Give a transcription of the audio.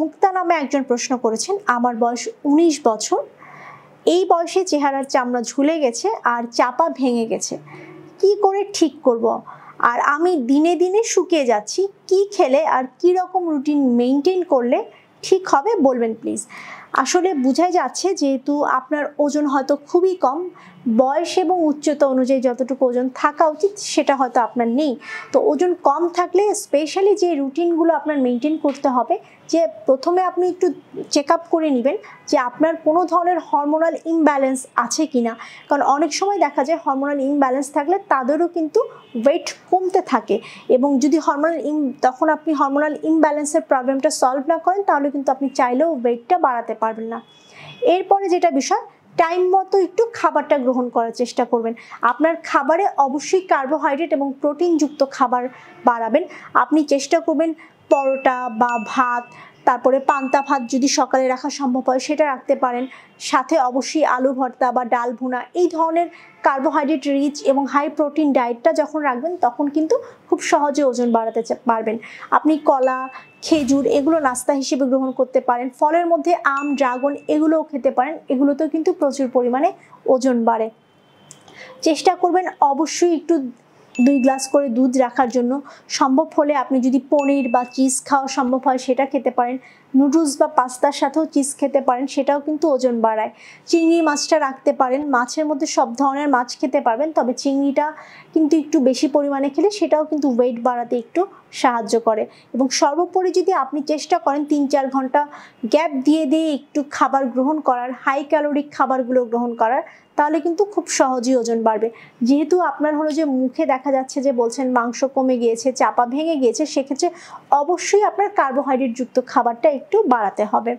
মুক্তা নামে একজন প্রশ্ন করেছেন আমার বয়স ১৯ বছর এই বয়সে চেহারার চামড়া ঝুলে গেছে আর চাপা ভেঙে গেছে কি করে ঠিক করব। আর আমি দিনে দিনে শুকিয়ে যাচ্ছি কি খেলে আর কি রকম রুটিন মেনটেন করলে ঠিক হবে বলবেন প্লিজ আসলে বোঝাই যাচ্ছে যেহেতু আপনার ওজন হয়তো খুবই কম বয়স এবং উচ্চতা অনুযায়ী যতটুকু ওজন থাকা উচিত সেটা হয়তো আপনার নেই তো ওজন কম থাকলে স্পেশালি যে রুটিনগুলো আপনার মেনটেন করতে হবে যে প্রথমে আপনি একটু চেক আপ করে নেবেন যে আপনার কোনো ধরনের হরমোনাল ইমব্যালেন্স আছে কি না কারণ অনেক সময় দেখা যায় হরমোনাল ইমব্যালেন্স থাকলে তাদেরও কিন্তু ওয়েট কমতে থাকে এবং যদি হরমোনাল ইম তখন আপনি হরমোনাল ইমব্যালেন্সের প্রবলেমটা সলভ না করেন তাহলে কিন্তু আপনি চাইলেও ওয়েটটা বাড়াতে পারবেন না এরপরে যেটা বিষয় টাইম মতো একটু খাবারটা গ্রহণ করার চেষ্টা করবেন আপনার খাবারে অবশ্যই কার্বোহাইড্রেট এবং প্রোটিনযুক্ত খাবার বাড়াবেন আপনি চেষ্টা করবেন পরোটা বা ভাত তারপরে পান্তা ভাত যদি সকালে রাখা সম্ভব হয় সেটা রাখতে পারেন সাথে অবশ্যই আলু ভর্তা বা ডাল ভুনা এই ধরনের কার্বোহাইড্রেট রিচ এবং হাই প্রোটিন ডায়েটটা যখন রাখবেন তখন কিন্তু খুব সহজে ওজন বাড়াতে পারবেন আপনি কলা খেজুর এগুলো নাস্তা হিসেবে গ্রহণ করতে পারেন ফলের মধ্যে আম ড্রাগন এগুলোও খেতে পারেন এগুলোতেও কিন্তু প্রচুর পরিমাণে ওজন বাড়ে চেষ্টা করবেন অবশ্যই একটু দুই গ্লাস করে দুধ রাখার জন্য সম্ভব হলে আপনি যদি পনির বা চিজ খাওয়া সম্ভব হয় সেটা খেতে পারেন নুডলস বা পাস্তার সাথেও চিজ খেতে পারেন সেটাও কিন্তু ওজন বাড়ায় চিংড়ি মাছটা রাখতে পারেন মাছের মধ্যে সব ধরনের মাছ খেতে পারবেন তবে চিংড়িটা কিন্তু একটু বেশি পরিমাণে খেলে সেটাও কিন্তু ওয়েট বাড়াতে একটু সাহায্য করে এবং সর্বোপরি যদি আপনি চেষ্টা করেন তিন চার ঘন্টা গ্যাপ দিয়ে দিয়ে একটু খাবার গ্রহণ করার হাই ক্যালোরিক খাবারগুলো গ্রহণ করার তাহলে কিন্তু খুব সহজেই ওজন বাড়বে যেহেতু আপনার হলো যে মুখে দেখা যাচ্ছে যে বলছেন মাংস কমে গিয়েছে চাপা ভেঙে গিয়েছে সেক্ষেত্রে অবশ্যই আপনার কার্বোহাইড্রেটযুক্ত খাবারটা একটু বাড়াতে হবে